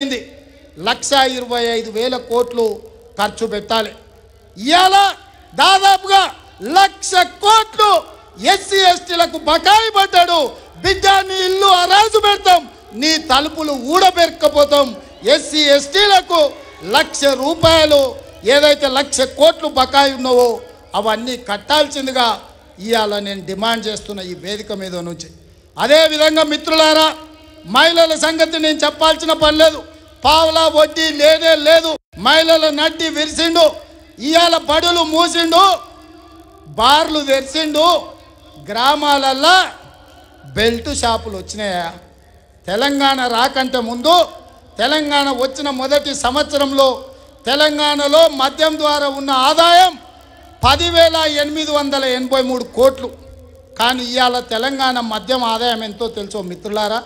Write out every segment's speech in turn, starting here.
అయింది లక్ష ఇరవై ఐదు వేల కోట్లు ఖర్చు పెట్టాలి ఇవాళ దాదాపుగా లక్ష కోట్లు ఎస్సీ ఎస్టీలకు బకాయి పడ్డాడు బిడ్డ నీ ఇల్లు అరాజు పెడతాం నీ తలుపులు ఊడబెరకపోతాం ఎస్సీ ఎస్టీలకు లక్ష రూపాయలు ఏదైతే లక్ష కోట్లు బకాయి ఉన్నావో అవన్నీ కట్టాల్సిందిగా ఇవాళ నేను డిమాండ్ చేస్తున్న ఈ వేదిక మీద నుంచి అదేవిధంగా మిత్రులారా మహిళల సంగతి నేను చెప్పాల్సిన పని లేదు పావుల వడ్డీ లేనే లేదు మహిళల నడ్డి విరిసిండు ఇవాళ బడులు మూసిండు బార్లు తెరిసిండు గ్రామాలల్లా బెల్ట్ షాపులు వచ్చినాయా తెలంగాణ రాకంటే ముందు తెలంగాణ వచ్చిన మొదటి సంవత్సరంలో తెలంగాణలో మద్యం ద్వారా ఉన్న ఆదాయం పదివేల ఎనిమిది వందల ఎనభై మూడు కోట్లు కానీ ఇవాళ తెలంగాణ మద్యం ఆదాయం ఎంతో తెలుసో మిత్రులారా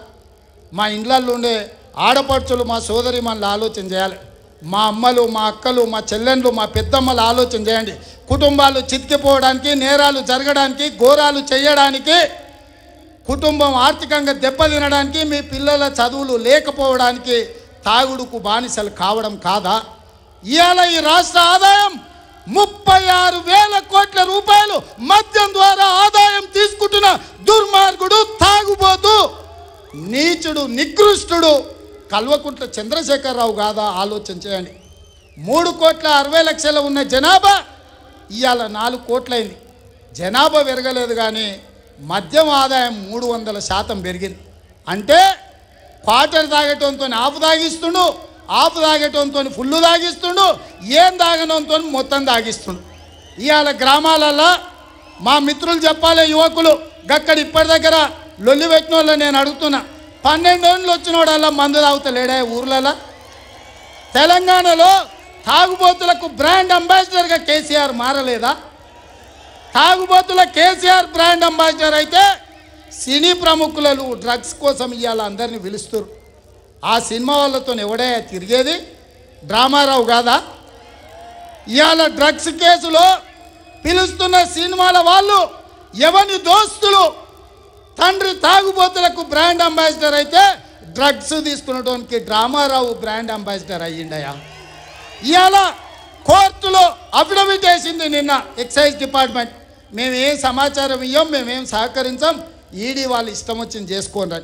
మా ఇండ్లల్లో ఉండే ఆడపడుచులు మా సోదరి మనల్ని ఆలోచన చేయాలి మా అమ్మలు మా అక్కలు మా చెల్లెండ్లు మా పెద్దమ్మలు ఆలోచన చేయండి కుటుంబాలు చితికిపోవడానికి నేరాలు జరగడానికి ఘోరాలు చేయడానికి కుటుంబం ఆర్థికంగా దెబ్బతినడానికి మీ పిల్లల చదువులు లేకపోవడానికి తాగుడుకు బానిసలు కావడం కాదా ఇవాళ ఈ రాష్ట్ర ఆదాయం ముప్పై ఆరు వేల కోట్ల రూపాయలు మద్యం ద్వారా ఆదాయం తీసుకుంటున్న దుర్మార్గుడు తాగుబోతు నీచుడు నికృష్టుడు కల్వకుంట్ల చంద్రశేఖరరావు కాదా ఆలోచన చేయండి మూడు కోట్ల అరవై లక్షల ఉన్న జనాభా ఇవాళ నాలుగు కోట్లయింది జనాభా పెరగలేదు కానీ మద్యం ఆదాయం మూడు వందల శాతం పెరిగింది అంటే క్వార్టర్ తాగటంతో ఆపు తాగిస్తుండు ఆపు తాగటంతో ఫుల్లు తాగిస్తుండు ఏం తాగనంతో మొత్తం తాగిస్తుండు ఇవాళ గ్రామాలల్లో మా మిత్రులు చెప్పాలి యువకులు గక్కడ ఇప్పటి దగ్గర లొల్లి పెట్టిన నేను అడుగుతున్నా పన్నెండేళ్ళు వాడల్లా మందు తాగుతలేడే ఊర్లలో తెలంగాణలో తాగుబోతులకు బ్రాండ్ అంబాసిడర్గా కేసీఆర్ మారలేదా తాగుబోతుల కేసీఆర్ బ్రాండ్ అంబాసిడర్ అయితే సినీ ప్రముఖులు డ్రగ్స్ కోసం ఇవాళ అందరినీ పిలుస్తారు ఆ సినిమా వాళ్ళతో ఎవడే తిరిగేది డ్రామారావు కాదా ఇవాళ డ్రగ్స్ కేసులో పిలుస్తున్న సినిమాల వాళ్ళు ఎవని దోస్తులు తండ్రి తాగుబోతులకు బ్రాండ్ అంబాసిడర్ అయితే డ్రగ్స్ తీసుకునేటోనికి డ్రామారావు బ్రాండ్ అంబాసిడర్ అయ్యిండయా ఇవాళ కోర్టులో అఫిడవిట్ వేసింది నిన్న ఎక్సైజ్ డిపార్ట్మెంట్ మేమేం సమాచారం ఇవ్వం మేమేం సహకరించాం ఈడీ వాళ్ళు ఇష్టం వచ్చింది చేసుకోండి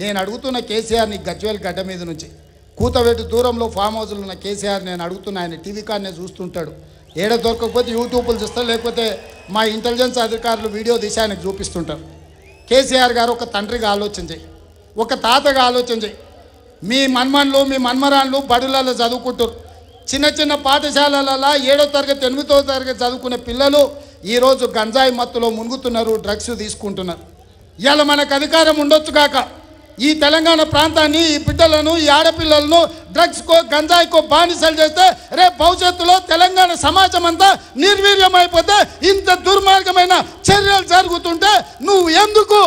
నేను అడుగుతున్న కేసీఆర్ని గజ్వేల్ గడ్డ మీద నుంచి కూతవేటు దూరంలో ఫామ్ హౌస్లో ఉన్న కేసీఆర్ నేను అడుగుతున్నా ఆయన టీవీ కాడనే చూస్తుంటాడు ఏడ దొరకకపోతే యూట్యూబ్లు చూస్తాడు లేకపోతే మా ఇంటెలిజెన్స్ అధికారులు వీడియో తీసి ఆయనకు చూపిస్తుంటారు కేసీఆర్ గారు ఒక తండ్రిగా ఆలోచన చేయి ఒక తాతగా ఆలోచన చేయి మీ మన్మన్లు మీ మన్మరాన్లు బడులలో చదువుకుంటారు చిన్న చిన్న పాఠశాలలలో ఏడో తరగతి ఎనిమిదో తరగతి చదువుకునే పిల్లలు ఈరోజు గంజాయి మత్తులో మునుగుతున్నారు డ్రగ్స్ తీసుకుంటున్నారు ఇలా మనకు అధికారం ఉండొచ్చు కాక ఈ తెలంగాణ ప్రాంతాన్ని ఈ బిడ్డలను ఈ ఆడపిల్లలను డ్రగ్స్కో గంజాయికో బానిసలు చేస్తే రేపు భవిష్యత్తులో తెలంగాణ సమాజం అంతా అయిపోతే ఇంత దుర్మార్గమైన చర్యలు జరుగుతుంటే నువ్వు ఎందుకు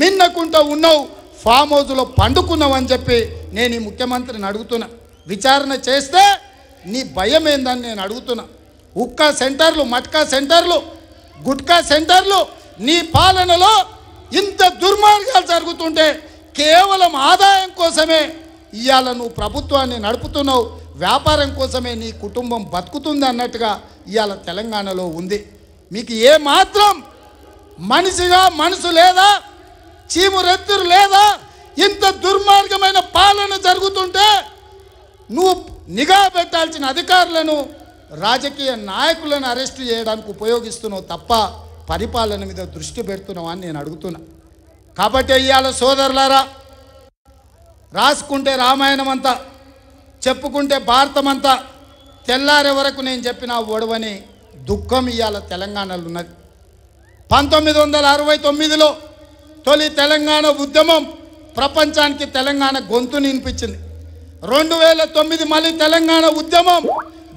మిన్నకుంటూ ఉన్నావు ఫామ్ హౌజ్లో పండుకున్నావు అని చెప్పి నేను ఈ ముఖ్యమంత్రిని అడుగుతున్నా విచారణ చేస్తే నీ భయం ఏందని నేను అడుగుతున్నా ఉక్కా సెంటర్లు మట్కా సెంటర్లు గుట్కా సెంటర్లు నీ పాలనలో ఇంత దుర్మార్గాలు జరుగుతుంటే కేవలం ఆదాయం కోసమే ఇవాళ నువ్వు ప్రభుత్వాన్ని నడుపుతున్నావు వ్యాపారం కోసమే నీ కుటుంబం బతుకుతుంది అన్నట్టుగా ఇవాళ తెలంగాణలో ఉంది మీకు ఏ మాత్రం మనిషిగా మనసు లేదా చీమురెత్తురు లేదా ఇంత దుర్మార్గమైన పాలన జరుగుతుంటే నువ్వు నిఘా పెట్టాల్సిన అధికారులను రాజకీయ నాయకులను అరెస్ట్ చేయడానికి ఉపయోగిస్తున్నావు తప్ప పరిపాలన మీద దృష్టి పెడుతున్నావు అని నేను అడుగుతున్నా కాబట్టి అయ్యాల సోదరులారా రాసుకుంటే రామాయణం అంతా చెప్పుకుంటే భారతం అంతా తెల్లారే వరకు నేను చెప్పిన ఒడవని దుఃఖం ఇవ్వాల తెలంగాణలో ఉన్నది పంతొమ్మిది వందల అరవై తొమ్మిదిలో తొలి తెలంగాణ ఉద్యమం ప్రపంచానికి తెలంగాణ గొంతు నినిపించింది రెండు వేల తొమ్మిది మళ్ళీ తెలంగాణ ఉద్యమం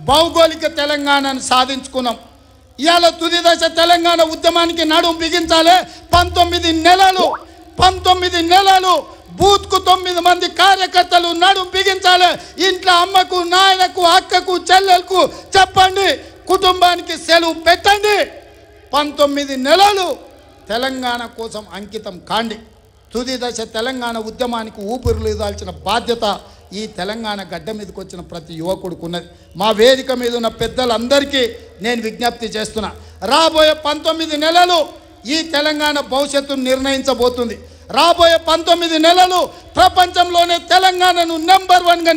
భౌగోళిక తెలంగాణను సాధించుకున్నాం ఇవాళ తుది దశ తెలంగాణ ఉద్యమానికి నడుం బిగించాలి పంతొమ్మిది నెలలు పంతొమ్మిది నెలలు బూత్కు తొమ్మిది మంది కార్యకర్తలు నడు బిగించాలి ఇంట్లో అమ్మకు నాయనకు అక్కకు చెల్లెలకు చెప్పండి కుటుంబానికి సెలవు పెట్టండి పంతొమ్మిది నెలలు తెలంగాణ కోసం అంకితం కాండి తుది దశ తెలంగాణ ఉద్యమానికి ఊపిరిదాల్చిన బాధ్యత ఈ తెలంగాణ గడ్డ మీదకి వచ్చిన ప్రతి యువకుడికి ఉన్నది మా వేదిక మీద ఉన్న పెద్దలందరికీ నేను విజ్ఞప్తి చేస్తున్నా రాబోయే పంతొమ్మిది నెలలు ఈ తెలంగాణ భవిష్యత్తును నిర్ణయించబోతుంది రాబోయే పంతొమ్మిది నెలలు ప్రపంచంలోనే తెలంగాణను నెంబర్ వన్గా